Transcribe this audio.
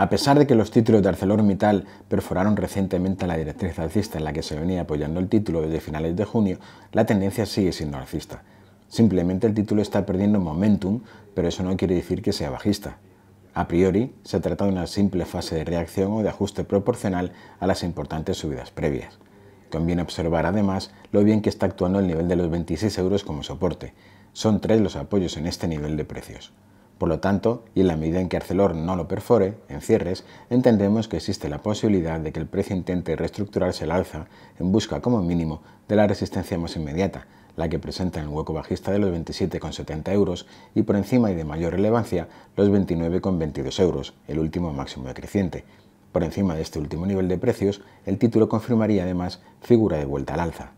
A pesar de que los títulos de ArcelorMittal perforaron recientemente la directriz alcista en la que se venía apoyando el título desde finales de junio, la tendencia sigue siendo alcista. Simplemente el título está perdiendo momentum, pero eso no quiere decir que sea bajista. A priori, se trata de una simple fase de reacción o de ajuste proporcional a las importantes subidas previas. Conviene observar además lo bien que está actuando el nivel de los 26 euros como soporte. Son tres los apoyos en este nivel de precios. Por lo tanto, y en la medida en que Arcelor no lo perfore, en cierres, entendemos que existe la posibilidad de que el precio intente reestructurarse al alza en busca, como mínimo, de la resistencia más inmediata, la que presenta en el hueco bajista de los 27,70 euros y por encima y de mayor relevancia los 29,22 euros, el último máximo decreciente. Por encima de este último nivel de precios, el título confirmaría además figura de vuelta al alza.